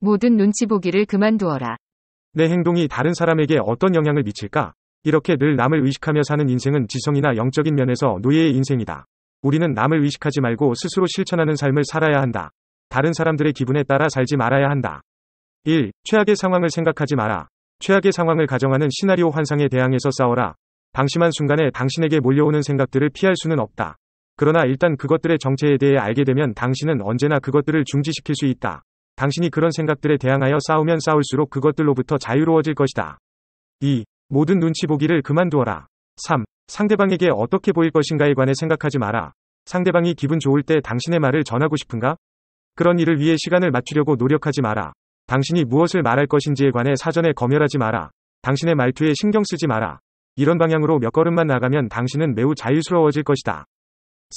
모든 눈치 보기를 그만두어라. 내 행동이 다른 사람에게 어떤 영향을 미칠까? 이렇게 늘 남을 의식하며 사는 인생은 지성이나 영적인 면에서 노예의 인생이다. 우리는 남을 의식하지 말고 스스로 실천하는 삶을 살아야 한다. 다른 사람들의 기분에 따라 살지 말아야 한다. 1. 최악의 상황을 생각하지 마라. 최악의 상황을 가정하는 시나리오 환상에 대항해서 싸워라. 방심한 순간에 당신에게 몰려오는 생각들을 피할 수는 없다. 그러나 일단 그것들의 정체에 대해 알게 되면 당신은 언제나 그것들을 중지시킬 수 있다. 당신이 그런 생각들에 대항하여 싸우면 싸울수록 그것들로부터 자유로워질 것이다. 2. 모든 눈치 보기를 그만두어라. 3. 상대방에게 어떻게 보일 것인가에 관해 생각하지 마라. 상대방이 기분 좋을 때 당신의 말을 전하고 싶은가? 그런 일을 위해 시간을 맞추려고 노력하지 마라. 당신이 무엇을 말할 것인지에 관해 사전에 검열하지 마라. 당신의 말투에 신경 쓰지 마라. 이런 방향으로 몇 걸음만 나가면 당신은 매우 자유스러워질 것이다.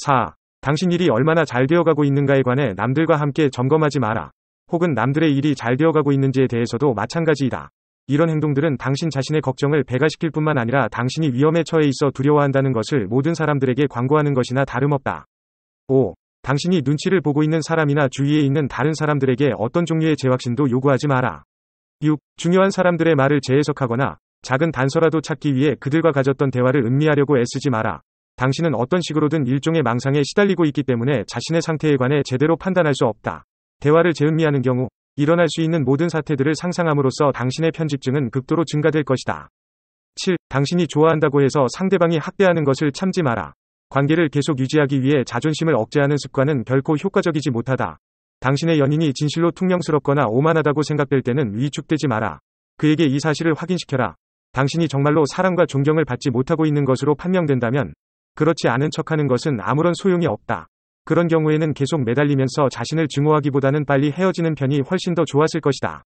4. 당신 일이 얼마나 잘 되어가고 있는가에 관해 남들과 함께 점검하지 마라. 혹은 남들의 일이 잘 되어가고 있는지에 대해서도 마찬가지이다. 이런 행동들은 당신 자신의 걱정을 배가시킬 뿐만 아니라 당신이 위험에 처해 있어 두려워한다는 것을 모든 사람들에게 광고하는 것이나 다름없다. 5. 당신이 눈치를 보고 있는 사람이나 주위에 있는 다른 사람들에게 어떤 종류의 재확신도 요구하지 마라. 6. 중요한 사람들의 말을 재해석하거나 작은 단서라도 찾기 위해 그들과 가졌던 대화를 음미하려고 애쓰지 마라. 당신은 어떤 식으로든 일종의 망상에 시달리고 있기 때문에 자신의 상태에 관해 제대로 판단할 수 없다. 대화를 재음미하는 경우 일어날 수 있는 모든 사태들을 상상함으로써 당신의 편집증은 극도로 증가될 것이다. 7. 당신이 좋아한다고 해서 상대방이 학대하는 것을 참지 마라. 관계를 계속 유지하기 위해 자존심을 억제하는 습관은 결코 효과적이지 못하다. 당신의 연인이 진실로 퉁명스럽거나 오만하다고 생각될 때는 위축되지 마라. 그에게 이 사실을 확인시켜라. 당신이 정말로 사랑과 존경을 받지 못하고 있는 것으로 판명된다면 그렇지 않은 척하는 것은 아무런 소용이 없다. 그런 경우에는 계속 매달리면서 자신을 증오하기보다는 빨리 헤어지는 편이 훨씬 더 좋았을 것이다.